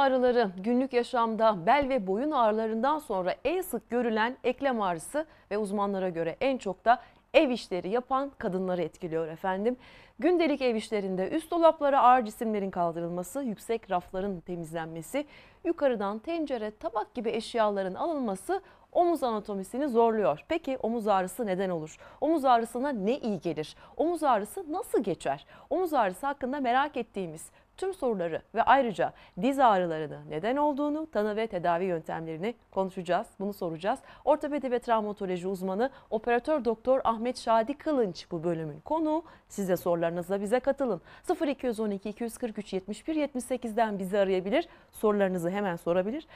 ağrıları günlük yaşamda bel ve boyun ağrılarından sonra en sık görülen eklem ağrısı ve uzmanlara göre en çok da ev işleri yapan kadınları etkiliyor efendim. Gündelik ev işlerinde üst dolaplara ağır cisimlerin kaldırılması, yüksek rafların temizlenmesi, yukarıdan tencere, tabak gibi eşyaların alınması omuz anatomisini zorluyor. Peki omuz ağrısı neden olur? Omuz ağrısına ne iyi gelir? Omuz ağrısı nasıl geçer? Omuz ağrısı hakkında merak ettiğimiz tüm soruları ve ayrıca diz ağrılarını neden olduğunu, tanı ve tedavi yöntemlerini konuşacağız. Bunu soracağız. Ortopedi ve travmatoloji uzmanı operatör doktor Ahmet Şadi Kılınç bu bölümün konu. Siz de sorularınızla bize katılın. 0212 243 71 78'den bizi arayabilir. Sorularınızı hemen sorabilir.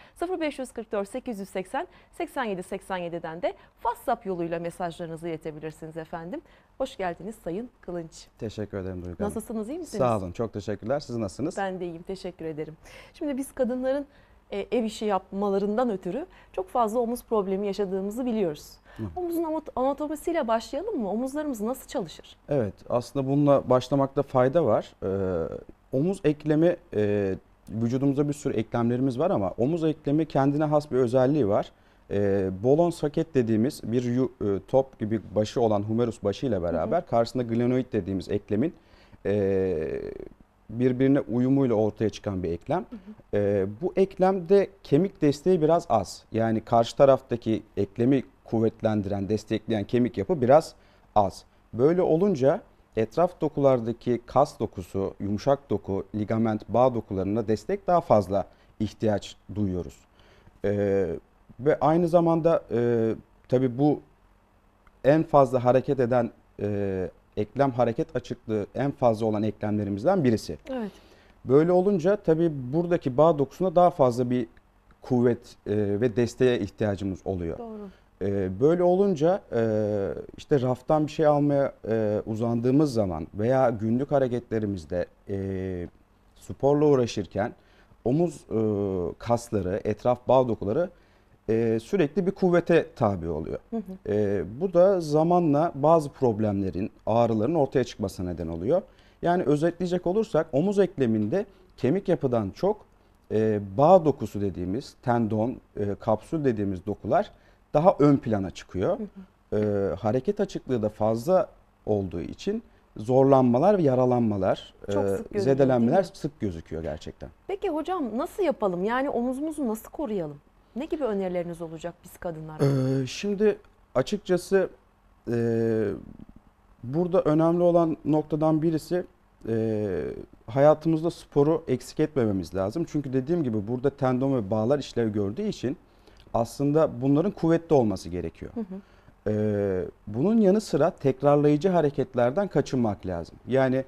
0544 880 87 87'den de WhatsApp yoluyla mesajlarınızı iletebilirsiniz efendim. Hoş geldiniz Sayın Kılınç. Teşekkür ederim Duygu Hanım. Nasılsınız iyi misiniz? Sağ olun çok teşekkürler. Siz nasılsınız? Ben de iyiyim teşekkür ederim. Şimdi biz kadınların e, ev işi yapmalarından ötürü çok fazla omuz problemi yaşadığımızı biliyoruz. Hı. Omuzun anatomisiyle başlayalım mı? Omuzlarımız nasıl çalışır? Evet aslında bununla başlamakta fayda var. Ee, omuz eklemi e, vücudumuzda bir sürü eklemlerimiz var ama omuz eklemi kendine has bir özelliği var e, bolon soket dediğimiz bir e, top gibi başı olan humerus başı ile beraber hı hı. karşısında glenoid dediğimiz eklemin e, birbirine uyumuyla ortaya çıkan bir eklem. Hı hı. E, bu eklemde kemik desteği biraz az. Yani karşı taraftaki eklemi kuvvetlendiren, destekleyen kemik yapı biraz az. Böyle olunca etraf dokulardaki kas dokusu, yumuşak doku, ligament, bağ dokularına destek daha fazla ihtiyaç duyuyoruz. Ee, ve aynı zamanda e, tabii bu en fazla hareket eden e, eklem hareket açıklığı en fazla olan eklemlerimizden birisi. Evet. Böyle olunca tabi buradaki bağ dokusuna daha fazla bir kuvvet e, ve desteğe ihtiyacımız oluyor. Doğru. E, böyle olunca e, işte raftan bir şey almaya e, uzandığımız zaman veya günlük hareketlerimizde e, sporla uğraşırken omuz e, kasları, etraf bağ dokuları e, sürekli bir kuvvete tabi oluyor. Hı hı. E, bu da zamanla bazı problemlerin, ağrıların ortaya çıkmasına neden oluyor. Yani özetleyecek olursak omuz ekleminde kemik yapıdan çok e, bağ dokusu dediğimiz, tendon, e, kapsül dediğimiz dokular daha ön plana çıkıyor. E, hareket açıklığı da fazla olduğu için zorlanmalar ve yaralanmalar, e, Çok zedelenmeler sık gözüküyor gerçekten. Peki hocam nasıl yapalım? Yani omuzumuzu nasıl koruyalım? Ne gibi önerileriniz olacak biz kadınlara? Ee, şimdi açıkçası e, burada önemli olan noktadan birisi e, hayatımızda sporu eksik etmememiz lazım. Çünkü dediğim gibi burada tendon ve bağlar işlev gördüğü için aslında bunların kuvvetli olması gerekiyor. Hı hı. Ee, bunun yanı sıra tekrarlayıcı hareketlerden kaçınmak lazım. Yani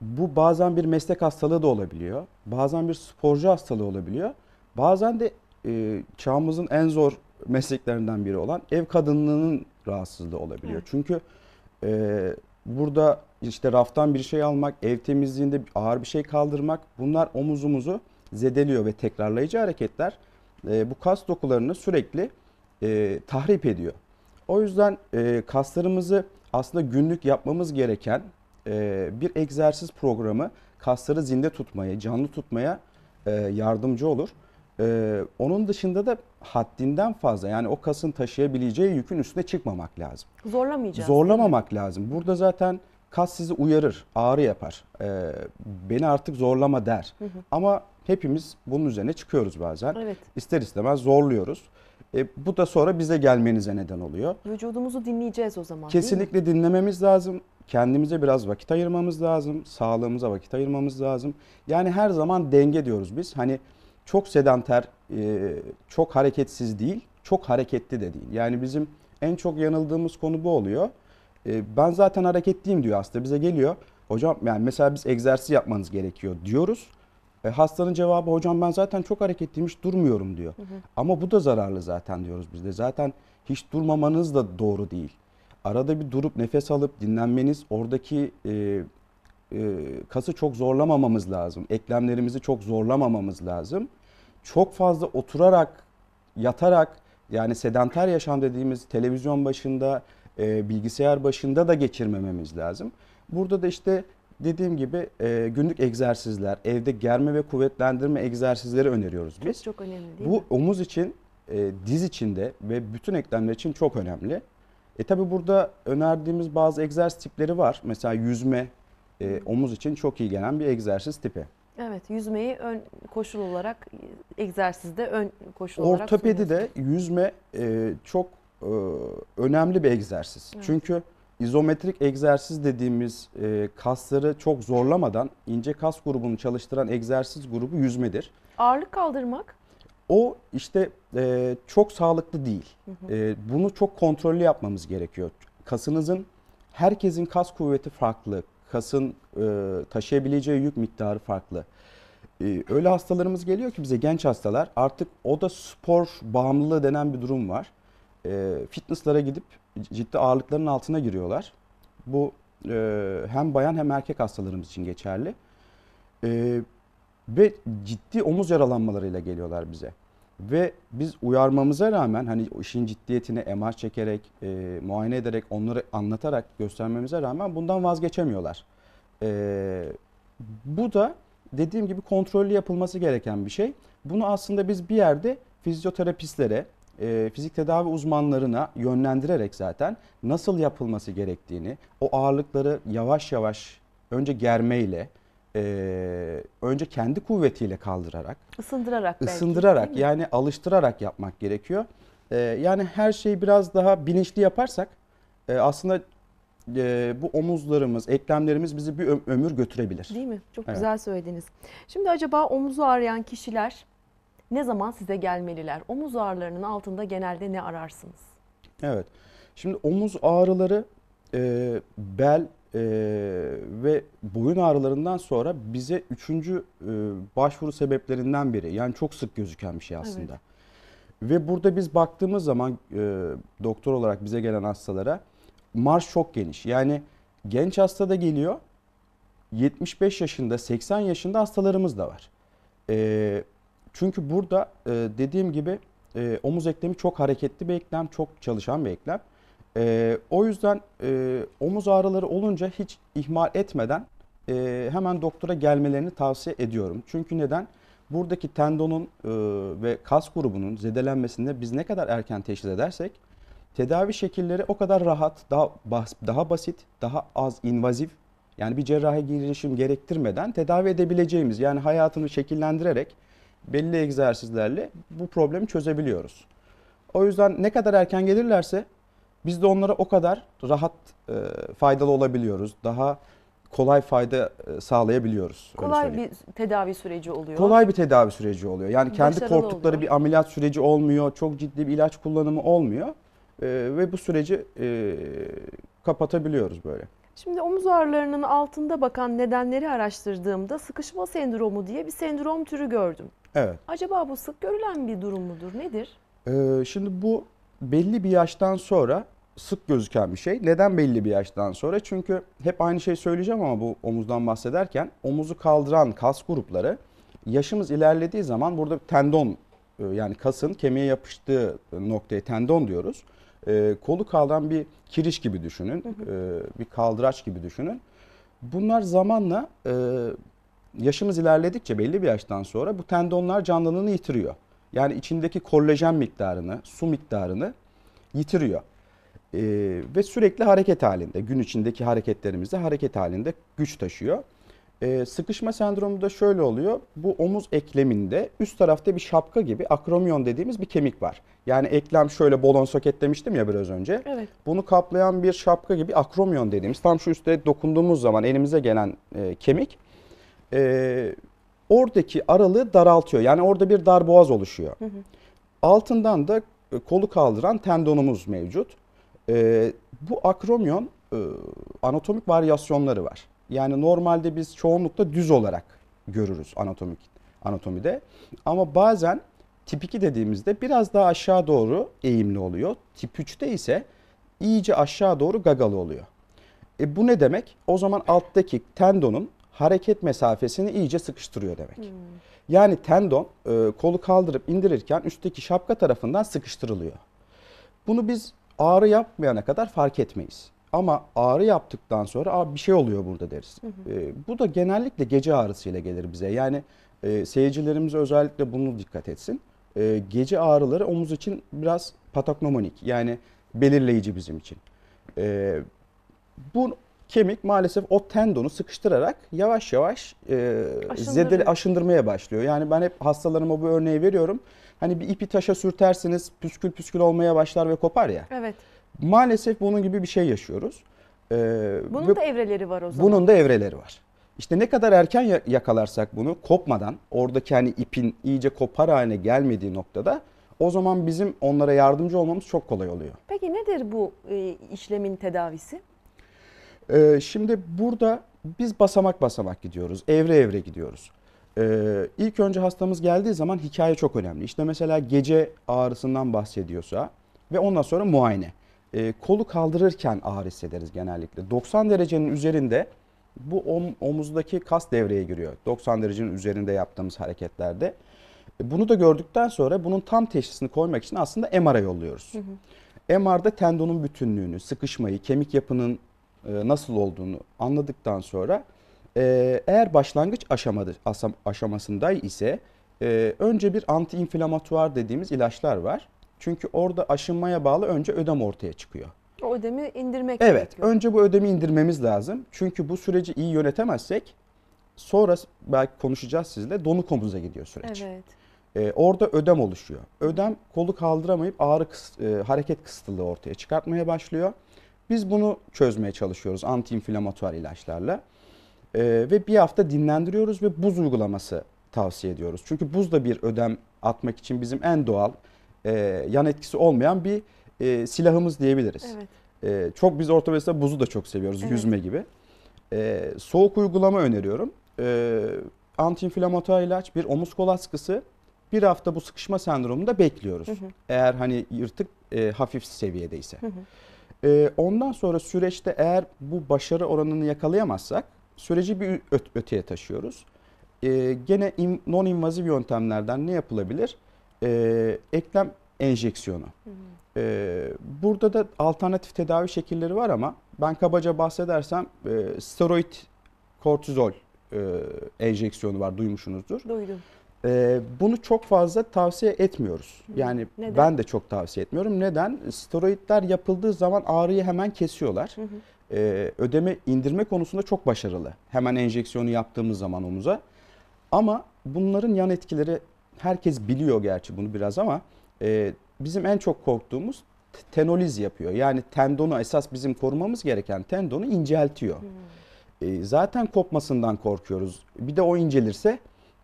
bu bazen bir meslek hastalığı da olabiliyor. Bazen bir sporcu hastalığı olabiliyor. Bazen de e, çağımızın en zor mesleklerinden biri olan ev kadınlığının rahatsızlığı olabiliyor. Evet. Çünkü e, burada işte raftan bir şey almak, ev temizliğinde ağır bir şey kaldırmak bunlar omuzumuzu zedeliyor ve tekrarlayıcı hareketler e, bu kas dokularını sürekli e, tahrip ediyor. O yüzden e, kaslarımızı aslında günlük yapmamız gereken e, bir egzersiz programı kasları zinde tutmaya, canlı tutmaya e, yardımcı olur. Ee, onun dışında da haddinden fazla yani o kasın taşıyabileceği yükün üstüne çıkmamak lazım. Zorlamayacağız. Zorlamamak lazım. Burada zaten kas sizi uyarır, ağrı yapar. Ee, beni artık zorlama der. Hı hı. Ama hepimiz bunun üzerine çıkıyoruz bazen. Evet. İster istemez zorluyoruz. E, bu da sonra bize gelmenize neden oluyor. Vücudumuzu dinleyeceğiz o zaman. Kesinlikle dinlememiz lazım. Kendimize biraz vakit ayırmamız lazım. Sağlığımıza vakit ayırmamız lazım. Yani her zaman denge diyoruz biz. Hani çok sedanter, e, çok hareketsiz değil, çok hareketli de değil. Yani bizim en çok yanıldığımız konu bu oluyor. E, ben zaten hareketliyim diyor hasta bize geliyor. Hocam yani mesela biz egzersiz yapmanız gerekiyor diyoruz. E, hastanın cevabı hocam ben zaten çok hareketliymiş durmuyorum diyor. Hı hı. Ama bu da zararlı zaten diyoruz biz de. Zaten hiç durmamanız da doğru değil. Arada bir durup nefes alıp dinlenmeniz oradaki e, e, kası çok zorlamamamız lazım. Eklemlerimizi çok zorlamamamız lazım. Çok fazla oturarak, yatarak yani sedanter yaşam dediğimiz televizyon başında, e, bilgisayar başında da geçirmememiz lazım. Burada da işte dediğim gibi e, günlük egzersizler, evde germe ve kuvvetlendirme egzersizleri öneriyoruz biz. Çok, çok önemli değil Bu mi? omuz için, e, diz içinde ve bütün eklemler için çok önemli. E tabi burada önerdiğimiz bazı egzersiz tipleri var. Mesela yüzme, e, omuz için çok iyi gelen bir egzersiz tipi. Evet, yüzmeyi ön koşul olarak egzersizde ön koşul olarak Ortopedi de yüzme e, çok e, önemli bir egzersiz. Evet. Çünkü izometrik egzersiz dediğimiz e, kasları çok zorlamadan ince kas grubunu çalıştıran egzersiz grubu yüzmedir. Ağırlık kaldırmak? O işte e, çok sağlıklı değil. Hı hı. E, bunu çok kontrollü yapmamız gerekiyor. Kasınızın herkesin kas kuvveti farklı, kasın e, taşıyabileceği yük miktarı farklı. E, öyle hastalarımız geliyor ki bize genç hastalar artık o da spor bağımlılığı denen bir durum var. E, fitnesslara gidip ciddi ağırlıkların altına giriyorlar. Bu hem bayan hem erkek hastalarımız için geçerli. Ve ciddi omuz yaralanmalarıyla geliyorlar bize. Ve biz uyarmamıza rağmen hani işin ciddiyetini MR çekerek, e, muayene ederek, onları anlatarak göstermemize rağmen bundan vazgeçemiyorlar. E, bu da dediğim gibi kontrollü yapılması gereken bir şey. Bunu aslında biz bir yerde fizyoterapistlere, e, fizik tedavi uzmanlarına yönlendirerek zaten nasıl yapılması gerektiğini, o ağırlıkları yavaş yavaş önce germeyle, e, önce kendi kuvvetiyle kaldırarak, ısındırarak, belki, ısındırarak yani alıştırarak yapmak gerekiyor. E, yani her şeyi biraz daha bilinçli yaparsak e, aslında e, bu omuzlarımız, eklemlerimiz bizi bir ömür götürebilir. Değil mi? Çok evet. güzel söylediniz. Şimdi acaba omuzu arayan kişiler ne zaman size gelmeliler? Omuz ağrılarının altında genelde ne ararsınız? Evet. Şimdi omuz ağrıları e, bel ee, ve boyun ağrılarından sonra bize üçüncü e, başvuru sebeplerinden biri. Yani çok sık gözüken bir şey aslında. Evet. Ve burada biz baktığımız zaman e, doktor olarak bize gelen hastalara marş çok geniş. Yani genç hasta da geliyor. 75 yaşında, 80 yaşında hastalarımız da var. E, çünkü burada e, dediğim gibi e, omuz eklemi çok hareketli bir eklem, çok çalışan bir eklem. E, o yüzden e, omuz ağrıları olunca hiç ihmal etmeden e, hemen doktora gelmelerini tavsiye ediyorum. Çünkü neden? Buradaki tendonun e, ve kas grubunun zedelenmesinde biz ne kadar erken teşhis edersek tedavi şekilleri o kadar rahat, daha, bas, daha basit, daha az invazif yani bir cerrahi girişim gerektirmeden tedavi edebileceğimiz yani hayatını şekillendirerek belli egzersizlerle bu problemi çözebiliyoruz. O yüzden ne kadar erken gelirlerse biz de onlara o kadar rahat e, faydalı olabiliyoruz. Daha kolay fayda e, sağlayabiliyoruz. Kolay bir tedavi süreci oluyor. Kolay bir tedavi süreci oluyor. Yani kendi Başarılı korktukları oluyor. bir ameliyat süreci olmuyor. Çok ciddi bir ilaç kullanımı olmuyor. E, ve bu süreci e, kapatabiliyoruz böyle. Şimdi omuz ağrılarının altında bakan nedenleri araştırdığımda sıkışma sendromu diye bir sendrom türü gördüm. Evet. Acaba bu sık görülen bir durum mudur? Nedir? Ee, şimdi bu belli bir yaştan sonra sık gözüken bir şey. Neden belli bir yaştan sonra? Çünkü hep aynı şey söyleyeceğim ama bu omuzdan bahsederken omuzu kaldıran kas grupları yaşımız ilerlediği zaman burada tendon e, yani kasın kemiğe yapıştığı noktaya tendon diyoruz. E, kolu kaldıran bir kiriş gibi düşünün. E, bir kaldıraç gibi düşünün. Bunlar zamanla yaşımız ilerledikçe belli bir yaştan sonra bu tendonlar canlılığını yitiriyor. Yani içindeki kollajen miktarını, su miktarını yitiriyor. Ee, ve sürekli hareket halinde, gün içindeki hareketlerimizde hareket halinde güç taşıyor. Ee, sıkışma sendromu da şöyle oluyor. Bu omuz ekleminde üst tarafta bir şapka gibi akromion dediğimiz bir kemik var. Yani eklem şöyle bolon soket demiştim ya biraz önce. Evet. Bunu kaplayan bir şapka gibi akromion dediğimiz tam şu üstte dokunduğumuz zaman elimize gelen e, kemik. E, oradaki aralığı daraltıyor. Yani orada bir dar boğaz oluşuyor. Hı hı. Altından da e, kolu kaldıran tendonumuz mevcut. E, bu akromyon e, anatomik varyasyonları var. Yani normalde biz çoğunlukla düz olarak görürüz anatomik anatomide. Ama bazen tip 2 dediğimizde biraz daha aşağı doğru eğimli oluyor. Tip 3'te ise iyice aşağı doğru gagalı oluyor. E bu ne demek? O zaman alttaki tendonun hareket mesafesini iyice sıkıştırıyor demek. Hmm. Yani tendon e, kolu kaldırıp indirirken üstteki şapka tarafından sıkıştırılıyor. Bunu biz ağrı yapmayana kadar fark etmeyiz. Ama ağrı yaptıktan sonra Aa, bir şey oluyor burada deriz. Hı hı. E, bu da genellikle gece ağrısıyla gelir bize. Yani e, seyircilerimiz özellikle bunu dikkat etsin. E, gece ağrıları omuz için biraz patognomonik yani belirleyici bizim için. E, bu kemik maalesef o tendonu sıkıştırarak yavaş yavaş e, zedeli aşındırmaya başlıyor. Yani ben hep hastalarıma bu örneği veriyorum. Hani bir ipi taşa sürtersiniz püskül püskül olmaya başlar ve kopar ya. Evet. Maalesef bunun gibi bir şey yaşıyoruz. E, bunun ve, da evreleri var o zaman. Bunun da evreleri var. İşte ne kadar erken yakalarsak bunu kopmadan oradaki hani ipin iyice kopar haline gelmediği noktada o zaman bizim onlara yardımcı olmamız çok kolay oluyor. Peki nedir bu e, işlemin tedavisi? Ee, şimdi burada biz basamak basamak gidiyoruz. Evre evre gidiyoruz. Ee, ilk önce hastamız geldiği zaman hikaye çok önemli. İşte mesela gece ağrısından bahsediyorsa ve ondan sonra muayene. Ee, kolu kaldırırken ağrı hissederiz genellikle. 90 derecenin üzerinde bu om, omuzdaki kas devreye giriyor. 90 derecenin üzerinde yaptığımız hareketlerde. Bunu da gördükten sonra bunun tam teşhisini koymak için aslında MR'a yolluyoruz. Hı hı. MR'da tendonun bütünlüğünü, sıkışmayı, kemik yapının e, nasıl olduğunu anladıktan sonra e, eğer başlangıç aşamadır, aşamasında ise e, önce bir antiinflamatuar dediğimiz ilaçlar var. Çünkü orada aşınmaya bağlı önce ödem ortaya çıkıyor. O ödemi indirmek evet, gerekiyor. önce bu ödemi indirmemiz lazım. Çünkü bu süreci iyi yönetemezsek sonra belki konuşacağız sizle donu komuza gidiyor süreç. Evet. Ee, orada ödem oluşuyor. Ödem kolu kaldıramayıp ağrı kıs, e, hareket kısıtlılığı ortaya çıkartmaya başlıyor. Biz bunu çözmeye çalışıyoruz antiinflamatuar ilaçlarla. Ee, ve bir hafta dinlendiriyoruz ve buz uygulaması tavsiye ediyoruz. Çünkü buz da bir ödem atmak için bizim en doğal e, yan etkisi olmayan bir e, silahımız diyebiliriz. Evet. E, çok biz orta ortopediste buzu da çok seviyoruz evet. yüzme gibi. E, soğuk uygulama öneriyorum. E, antiinflamatuar ilaç bir omuz kol askısı bir hafta bu sıkışma sendromunda bekliyoruz. Hı hı. Eğer hani yırtık e, hafif seviyedeyse. Hı hı. E, ondan sonra süreçte eğer bu başarı oranını yakalayamazsak süreci bir öt öteye taşıyoruz. E, gene in, non-invaziv yöntemlerden ne yapılabilir? E, eklem enjeksiyonu. E, burada da alternatif tedavi şekilleri var ama ben kabaca bahsedersem e, steroid kortizol e, enjeksiyonu var duymuşsunuzdur. Duydum. E, bunu çok fazla tavsiye etmiyoruz. Yani Neden? ben de çok tavsiye etmiyorum. Neden? Steroidler yapıldığı zaman ağrıyı hemen kesiyorlar. Hı hı. E, ödeme indirme konusunda çok başarılı. Hemen enjeksiyonu yaptığımız zaman omuza. Ama bunların yan etkileri herkes biliyor gerçi bunu biraz ama e, bizim en çok korktuğumuz tenoliz yapıyor. Yani tendonu esas bizim korumamız gereken tendonu inceltiyor. Hmm. zaten kopmasından korkuyoruz. Bir de o incelirse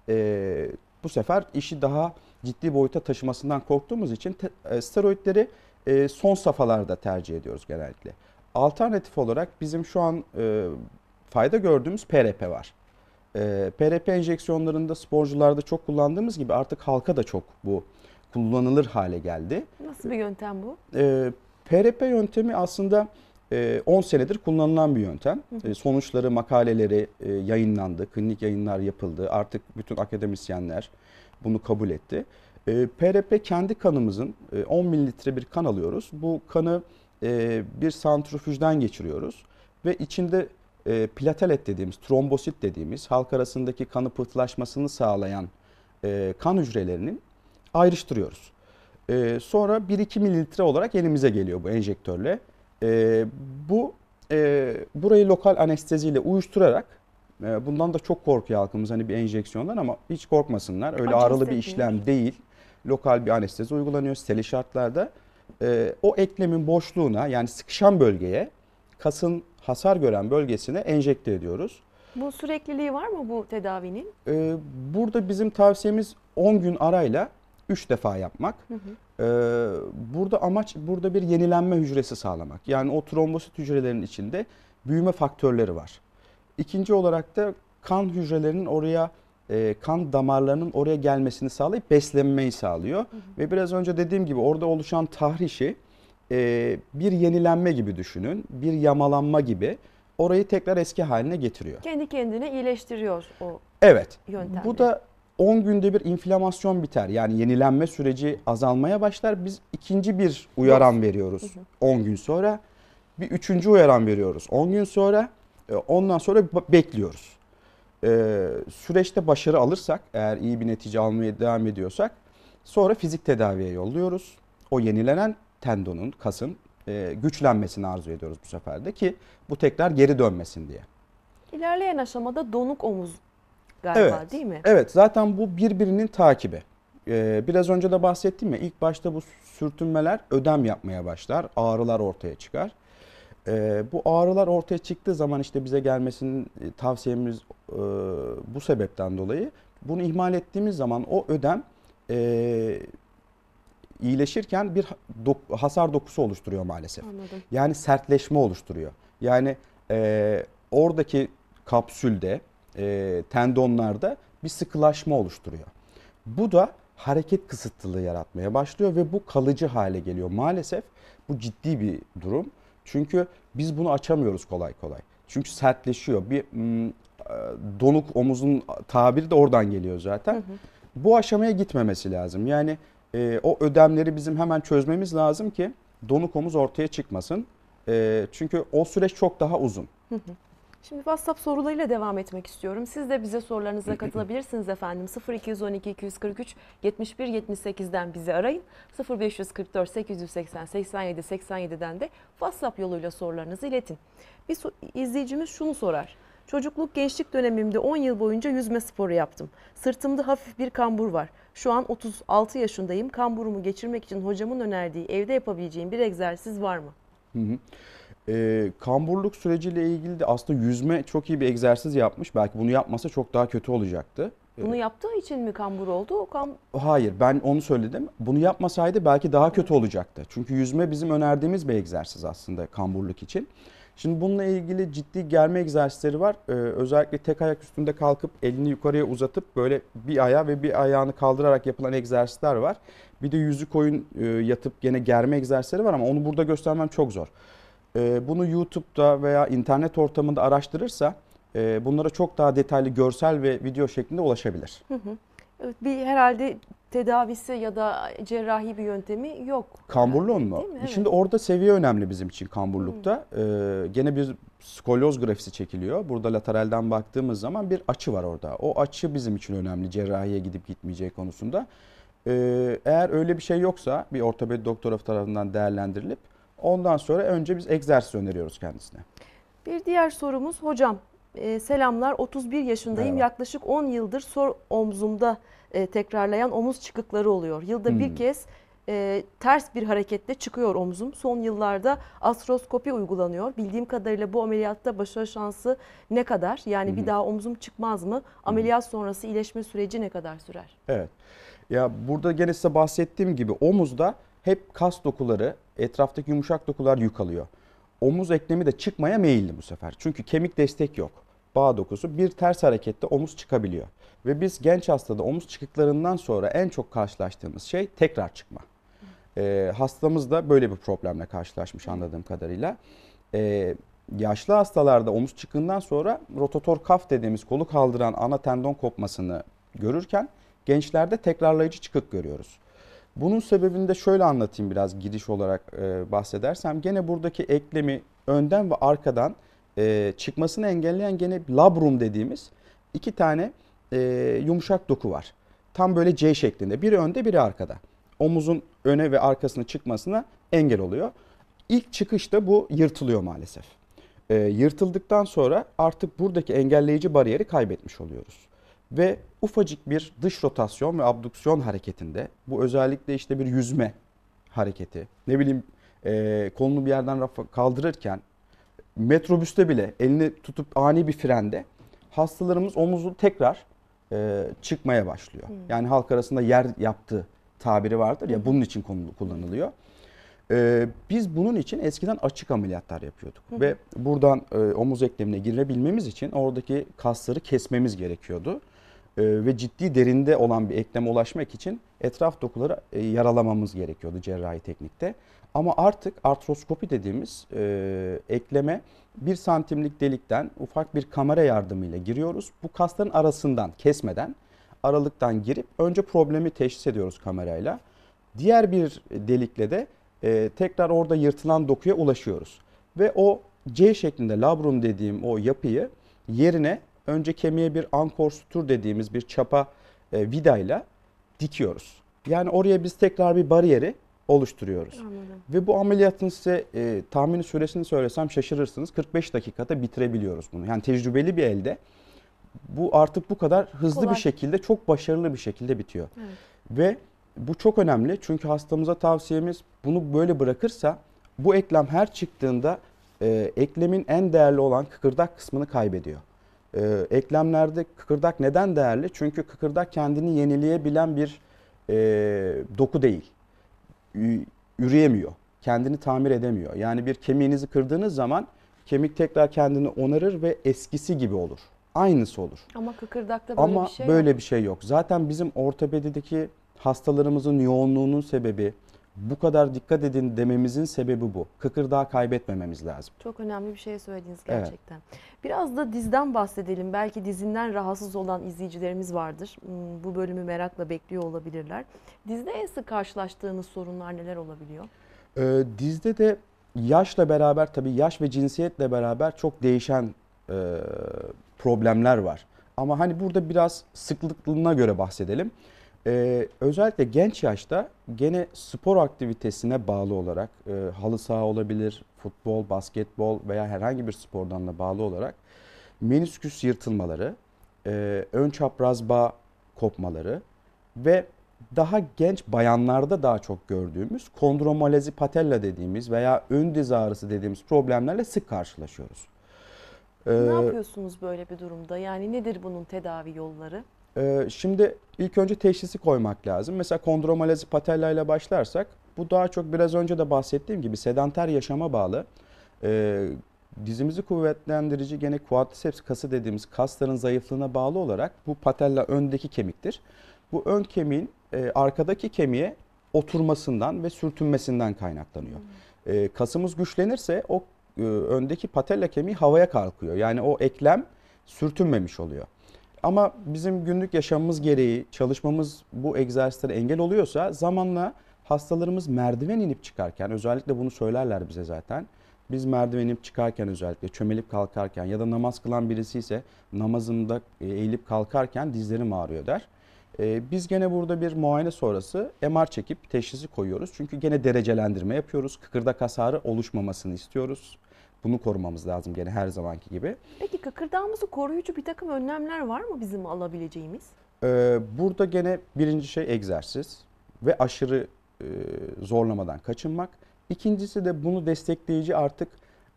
e, bu sefer işi daha ciddi boyuta taşımasından korktuğumuz için te, e, steroidleri e, son safhalarda tercih ediyoruz genellikle. Alternatif olarak bizim şu an e, fayda gördüğümüz PRP var. E, PRP enjeksiyonlarında sporcularda çok kullandığımız gibi artık halka da çok bu kullanılır hale geldi. Nasıl bir yöntem bu? E, PRP yöntemi aslında 10 ee, senedir kullanılan bir yöntem. Ee, sonuçları, makaleleri e, yayınlandı, klinik yayınlar yapıldı. Artık bütün akademisyenler bunu kabul etti. PRP ee, kendi kanımızın 10 e, mililitre bir kan alıyoruz. Bu kanı e, bir santrifüjden geçiriyoruz ve içinde platelet dediğimiz, trombosit dediğimiz halk arasındaki kanı pıhtılaşmasını sağlayan kan hücrelerinin ayrıştırıyoruz. Sonra 1-2 mililitre olarak elimize geliyor bu enjektörle e, bu e, burayı lokal anesteziyle uyuşturarak e, bundan da çok korkuyor halkımız hani bir enjeksiyondan ama hiç korkmasınlar. Öyle Anestezi ağrılı bir işlem değil. Lokal bir anestezi uygulanıyor steli şartlarda. E, o eklemin boşluğuna yani sıkışan bölgeye kasın hasar gören bölgesine enjekte ediyoruz. Bu sürekliliği var mı bu tedavinin? Ee, burada bizim tavsiyemiz 10 gün arayla 3 defa yapmak. Hı hı. Ee, burada amaç burada bir yenilenme hücresi sağlamak. Yani o trombosit hücrelerin içinde büyüme faktörleri var. İkinci olarak da kan hücrelerinin oraya e, kan damarlarının oraya gelmesini sağlayıp beslenmeyi sağlıyor. Hı hı. Ve biraz önce dediğim gibi orada oluşan tahrişi e, bir yenilenme gibi düşünün. Bir yamalanma gibi orayı tekrar eski haline getiriyor. Kendi kendine iyileştiriyor o Evet. Yöntemle. Bu da 10 günde bir inflamasyon biter. Yani yenilenme süreci azalmaya başlar. Biz ikinci bir uyaran veriyoruz 10 gün sonra. Bir üçüncü uyaran veriyoruz 10 gün sonra. E, ondan sonra bekliyoruz. E, süreçte başarı alırsak eğer iyi bir netice almaya devam ediyorsak sonra fizik tedaviye yolluyoruz. O yenilenen tendonun, kasın e, güçlenmesini arzu ediyoruz bu sefer de ki bu tekrar geri dönmesin diye. İlerleyen aşamada donuk omuz galiba evet. değil mi? Evet zaten bu birbirinin takibi. Ee, biraz önce de bahsettim ya ilk başta bu sürtünmeler ödem yapmaya başlar. Ağrılar ortaya çıkar. Ee, bu ağrılar ortaya çıktığı zaman işte bize gelmesinin e, tavsiyemiz e, bu sebepten dolayı. Bunu ihmal ettiğimiz zaman o ödem e, iyileşirken bir dok hasar dokusu oluşturuyor maalesef. Anladım. Yani sertleşme oluşturuyor. Yani e, oradaki kapsülde e, tendonlarda bir sıkılaşma oluşturuyor. Bu da hareket kısıtlılığı yaratmaya başlıyor ve bu kalıcı hale geliyor. Maalesef bu ciddi bir durum. Çünkü biz bunu açamıyoruz kolay kolay. Çünkü sertleşiyor. Bir m, hmm, e, donuk omuzun tabiri de oradan geliyor zaten. Hı hı. Bu aşamaya gitmemesi lazım. Yani e, o ödemleri bizim hemen çözmemiz lazım ki donuk omuz ortaya çıkmasın. E, çünkü o süreç çok daha uzun. Hı hı. Şimdi WhatsApp sorularıyla devam etmek istiyorum. Siz de bize sorularınıza katılabilirsiniz efendim. 0212 243 71 78'den bizi arayın. 0544 880 87 87'den de WhatsApp yoluyla sorularınızı iletin. Bir izleyicimiz şunu sorar. Çocukluk gençlik dönemimde 10 yıl boyunca yüzme sporu yaptım. Sırtımda hafif bir kambur var. Şu an 36 yaşındayım. Kamburumu geçirmek için hocamın önerdiği evde yapabileceğim bir egzersiz var mı? Hı hı. E, kamburluk süreciyle ilgili de aslında yüzme çok iyi bir egzersiz yapmış. Belki bunu yapmasa çok daha kötü olacaktı. Ee, bunu yaptığı için mi kambur oldu? O kam... Hayır ben onu söyledim. Bunu yapmasaydı belki daha kötü olacaktı. Çünkü yüzme bizim önerdiğimiz bir egzersiz aslında kamburluk için. Şimdi bununla ilgili ciddi germe egzersizleri var. Ee, özellikle tek ayak üstünde kalkıp elini yukarıya uzatıp böyle bir ayağı ve bir ayağını kaldırarak yapılan egzersizler var. Bir de yüzü koyun e, yatıp gene germe egzersizleri var ama onu burada göstermem çok zor e, bunu YouTube'da veya internet ortamında araştırırsa e, bunlara çok daha detaylı görsel ve video şeklinde ulaşabilir. Hı hı. Evet, bir herhalde tedavisi ya da cerrahi bir yöntemi yok. Kamburlu yani, mu? Evet. Şimdi orada seviye önemli bizim için kamburlukta. Hı. Ee, gene bir skolyoz grafisi çekiliyor. Burada lateralden baktığımız zaman bir açı var orada. O açı bizim için önemli cerrahiye gidip gitmeyeceği konusunda. Ee, eğer öyle bir şey yoksa bir ortopedi doktora tarafından değerlendirilip Ondan sonra önce biz egzersiz öneriyoruz kendisine. Bir diğer sorumuz hocam e, selamlar 31 yaşındayım Merhaba. yaklaşık 10 yıldır sol omzumda e, tekrarlayan omuz çıkıkları oluyor. Yılda hmm. bir kez e, ters bir hareketle çıkıyor omzum. Son yıllarda astroskopi uygulanıyor. Bildiğim kadarıyla bu ameliyatta başarı şansı ne kadar? Yani Hı bir hmm. daha omzum çıkmaz mı? Ameliyat Hı sonrası iyileşme süreci ne kadar sürer? Evet. Ya burada gene size bahsettiğim gibi omuzda hep kas dokuları etraftaki yumuşak dokular yük Omuz eklemi de çıkmaya meyilli bu sefer. Çünkü kemik destek yok. Bağ dokusu bir ters harekette omuz çıkabiliyor. Ve biz genç hastada omuz çıkıklarından sonra en çok karşılaştığımız şey tekrar çıkma. E, hastamız da böyle bir problemle karşılaşmış anladığım kadarıyla. E, yaşlı hastalarda omuz çıkından sonra rotator kaf dediğimiz kolu kaldıran ana tendon kopmasını görürken gençlerde tekrarlayıcı çıkık görüyoruz. Bunun sebebini de şöyle anlatayım biraz giriş olarak e, bahsedersem. Gene buradaki eklemi önden ve arkadan e, çıkmasını engelleyen gene labrum dediğimiz iki tane e, yumuşak doku var. Tam böyle C şeklinde. Biri önde biri arkada. Omuzun öne ve arkasına çıkmasına engel oluyor. İlk çıkışta bu yırtılıyor maalesef. E, yırtıldıktan sonra artık buradaki engelleyici bariyeri kaybetmiş oluyoruz. Ve ufacık bir dış rotasyon ve abduksiyon hareketinde bu özellikle işte bir yüzme hareketi ne bileyim e, kolunu bir yerden kaldırırken metrobüste bile elini tutup ani bir frende hastalarımız omuzu tekrar e, çıkmaya başlıyor. Hmm. Yani halk arasında yer yaptığı tabiri vardır ya bunun için kullanılıyor. E, biz bunun için eskiden açık ameliyatlar yapıyorduk hmm. ve buradan e, omuz eklemine girebilmemiz için oradaki kasları kesmemiz gerekiyordu. Ee, ve ciddi derinde olan bir ekleme ulaşmak için etraf dokuları e, yaralamamız gerekiyordu cerrahi teknikte. Ama artık artroskopi dediğimiz e, ekleme bir santimlik delikten ufak bir kamera yardımıyla giriyoruz. Bu kasların arasından kesmeden aralıktan girip önce problemi teşhis ediyoruz kamerayla. Diğer bir delikle de e, tekrar orada yırtılan dokuya ulaşıyoruz. Ve o C şeklinde labrum dediğim o yapıyı yerine önce kemiğe bir ankor sutur dediğimiz bir çapa e, vidayla dikiyoruz. Yani oraya biz tekrar bir bariyeri oluşturuyoruz. Anladım. Ve bu ameliyatın size e, tahmini süresini söylesem şaşırırsınız. 45 dakikada bitirebiliyoruz bunu. Yani tecrübeli bir elde bu artık bu kadar hızlı Kolay. bir şekilde çok başarılı bir şekilde bitiyor. Evet. Ve bu çok önemli çünkü hastamıza tavsiyemiz bunu böyle bırakırsa bu eklem her çıktığında e, eklemin en değerli olan kıkırdak kısmını kaybediyor. E, eklemlerde kıkırdak neden değerli? Çünkü kıkırdak kendini yenileyebilen bir e, doku değil. Üreyemiyor. Kendini tamir edemiyor. Yani bir kemiğinizi kırdığınız zaman kemik tekrar kendini onarır ve eskisi gibi olur. Aynısı olur. Ama kıkırdakta böyle Ama bir şey böyle yok. bir şey yok. Zaten bizim ortopedideki hastalarımızın yoğunluğunun sebebi bu kadar dikkat edin dememizin sebebi bu. Kıkırdağı kaybetmememiz lazım. Çok önemli bir şey söylediniz gerçekten. Evet. Biraz da dizden bahsedelim. Belki dizinden rahatsız olan izleyicilerimiz vardır. Hmm, bu bölümü merakla bekliyor olabilirler. Dizde en sık karşılaştığınız sorunlar neler olabiliyor? Ee, dizde de yaşla beraber tabii yaş ve cinsiyetle beraber çok değişen e, problemler var. Ama hani burada biraz sıklıklığına göre bahsedelim. Ee, özellikle genç yaşta gene spor aktivitesine bağlı olarak e, halı saha olabilir, futbol, basketbol veya herhangi bir spordan da bağlı olarak menisküs yırtılmaları, e, ön çapraz bağ kopmaları ve daha genç bayanlarda daha çok gördüğümüz kondromalazi patella dediğimiz veya ön diz ağrısı dediğimiz problemlerle sık karşılaşıyoruz. Ee, ne yapıyorsunuz böyle bir durumda? Yani nedir bunun tedavi yolları? Ee, şimdi ilk önce teşhisi koymak lazım. Mesela kondromalazi patella ile başlarsak bu daha çok biraz önce de bahsettiğim gibi sedanter yaşama bağlı. E, dizimizi kuvvetlendirici gene quadriceps kası dediğimiz kasların zayıflığına bağlı olarak bu patella öndeki kemiktir. Bu ön kemiğin e, arkadaki kemiğe oturmasından ve sürtünmesinden kaynaklanıyor. Hmm. Ee, kasımız güçlenirse o e, öndeki patella kemiği havaya kalkıyor. Yani o eklem sürtünmemiş oluyor. Ama bizim günlük yaşamımız gereği çalışmamız bu egzersizlere engel oluyorsa zamanla hastalarımız merdiven inip çıkarken özellikle bunu söylerler bize zaten. Biz merdiven inip çıkarken özellikle çömelip kalkarken ya da namaz kılan birisi ise namazında e, eğilip kalkarken dizlerim ağrıyor der. E, biz gene burada bir muayene sonrası MR çekip teşhisi koyuyoruz. Çünkü gene derecelendirme yapıyoruz. Kıkırdak hasarı oluşmamasını istiyoruz. Bunu korumamız lazım gene her zamanki gibi. Peki kıkırdağımızı koruyucu bir takım önlemler var mı bizim alabileceğimiz? Ee, burada gene birinci şey egzersiz ve aşırı e, zorlamadan kaçınmak. İkincisi de bunu destekleyici artık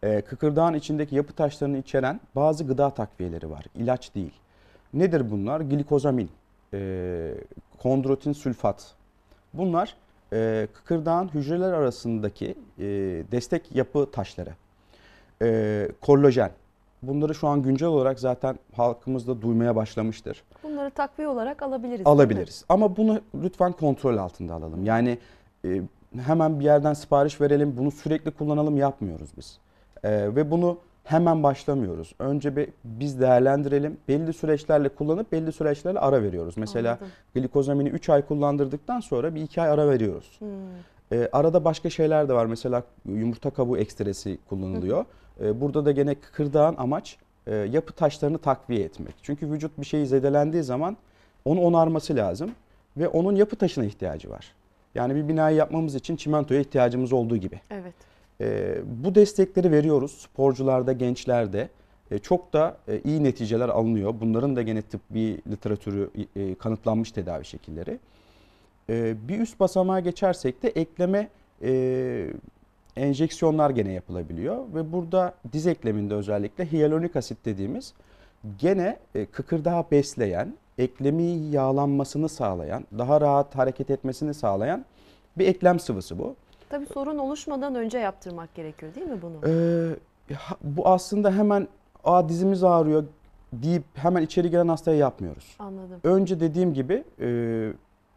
e, kıkırdağın içindeki yapı taşlarını içeren bazı gıda takviyeleri var. İlaç değil. Nedir bunlar? Glikozamin, e, kondrotin sülfat. Bunlar e, kıkırdağın hücreler arasındaki e, destek yapı taşları e, kollajen. Bunları şu an güncel olarak zaten halkımızda duymaya başlamıştır. Bunları takviye olarak alabiliriz. Alabiliriz. Ama bunu lütfen kontrol altında alalım. Yani e, hemen bir yerden sipariş verelim, bunu sürekli kullanalım yapmıyoruz biz. E, ve bunu hemen başlamıyoruz. Önce bir biz değerlendirelim. Belli süreçlerle kullanıp belli süreçlerle ara veriyoruz. Mesela Anladım. glikozamini 3 ay kullandırdıktan sonra bir 2 ay ara veriyoruz. Hmm. E, arada başka şeyler de var. Mesela yumurta kabuğu ekstresi kullanılıyor. Hı. E, burada da gene kıkırdağın amaç e, yapı taşlarını takviye etmek. Çünkü vücut bir şeyi zedelendiği zaman onu onarması lazım ve onun yapı taşına ihtiyacı var. Yani bir binayı yapmamız için çimentoya ihtiyacımız olduğu gibi. Evet. E, bu destekleri veriyoruz sporcularda, gençlerde. çok da iyi neticeler alınıyor. Bunların da gene tıbbi literatürü kanıtlanmış tedavi şekilleri. bir üst basamağa geçersek de ekleme enjeksiyonlar gene yapılabiliyor ve burada diz ekleminde özellikle hyaluronik asit dediğimiz gene e, kıkırdağı besleyen, eklemi yağlanmasını sağlayan, daha rahat hareket etmesini sağlayan bir eklem sıvısı bu. Tabii sorun oluşmadan önce yaptırmak gerekiyor değil mi bunu? Ee, bu aslında hemen Aa, dizimiz ağrıyor deyip hemen içeri giren hastaya yapmıyoruz. Anladım. Önce dediğim gibi e,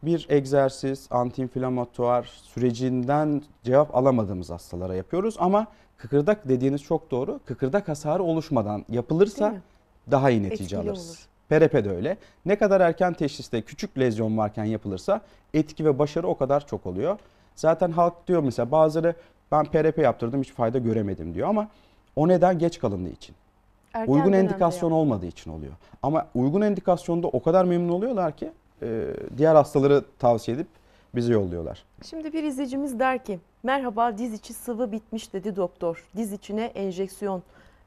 bir egzersiz, antiinflamatuar sürecinden cevap alamadığımız hastalara yapıyoruz. Ama kıkırdak dediğiniz çok doğru. Kıkırdak hasarı oluşmadan yapılırsa daha iyi netice Etkili alırız. Olur. PRP de öyle. Ne kadar erken teşhiste küçük lezyon varken yapılırsa etki ve başarı o kadar çok oluyor. Zaten halk diyor mesela bazıları ben PRP yaptırdım hiç fayda göremedim diyor ama o neden geç kalındığı için. Erken uygun endikasyon yani. olmadığı için oluyor. Ama uygun endikasyonda o kadar memnun oluyorlar ki ee, diğer hastaları tavsiye edip bizi yolluyorlar. Şimdi bir izleyicimiz der ki merhaba diz içi sıvı bitmiş dedi doktor. Diz içine enjeksiyon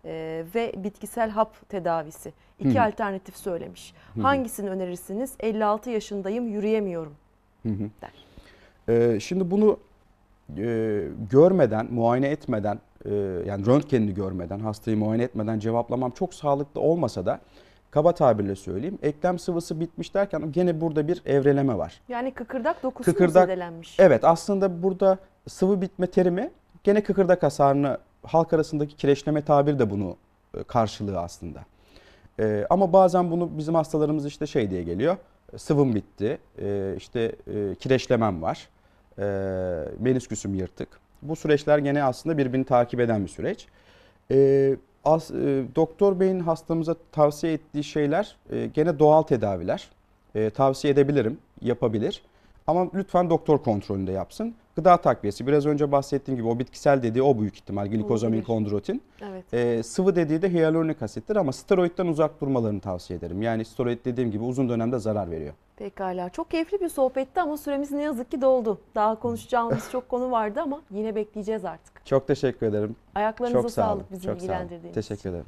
e, ve bitkisel hap tedavisi. İki Hı-hı. alternatif söylemiş. Hı-hı. Hangisini önerirsiniz? 56 yaşındayım yürüyemiyorum Hı-hı. der. Ee, şimdi bunu e, görmeden, muayene etmeden e, yani röntgenini görmeden, hastayı muayene etmeden cevaplamam çok sağlıklı olmasa da kaba tabirle söyleyeyim eklem sıvısı bitmiş derken gene burada bir evreleme var. Yani kıkırdak dokusu kıkırdak, zedelenmiş. Evet aslında burada sıvı bitme terimi gene kıkırdak hasarını halk arasındaki kireçleme tabir de bunu e, karşılığı aslında. Ee, ama bazen bunu bizim hastalarımız işte şey diye geliyor. E, sıvım bitti, ee, işte e, kireçlemem var, ee, menisküsüm yırtık. Bu süreçler gene aslında birbirini takip eden bir süreç. Ee, As, e, doktor beyin hastamıza tavsiye ettiği şeyler e, gene doğal tedaviler. E, tavsiye edebilirim, yapabilir. Ama lütfen doktor kontrolünde yapsın. Gıda takviyesi biraz önce bahsettiğim gibi o bitkisel dediği o büyük ihtimal glikozamin kondrotin. Evet. Ee, sıvı dediği de hyaluronik asittir ama steroidden uzak durmalarını tavsiye ederim. Yani steroid dediğim gibi uzun dönemde zarar veriyor. Pekala çok keyifli bir sohbetti ama süremiz ne yazık ki doldu. Daha konuşacağımız çok konu vardı ama yine bekleyeceğiz artık. Çok teşekkür ederim. Ayaklarınıza çok sağ olun. sağlık bizi çok ilgilendirdiğiniz için. Teşekkür ederim.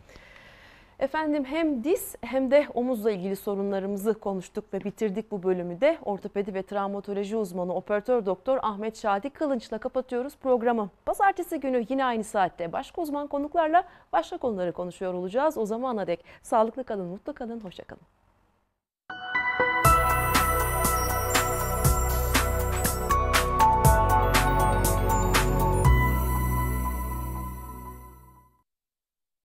Efendim hem diz hem de omuzla ilgili sorunlarımızı konuştuk ve bitirdik bu bölümü de. Ortopedi ve travmatoloji uzmanı operatör doktor Ahmet Şadi Kılınç'la kapatıyoruz programı. Pazartesi günü yine aynı saatte başka uzman konuklarla başka konuları konuşuyor olacağız. O zamana dek sağlıklı kalın, mutlu kalın, hoşçakalın.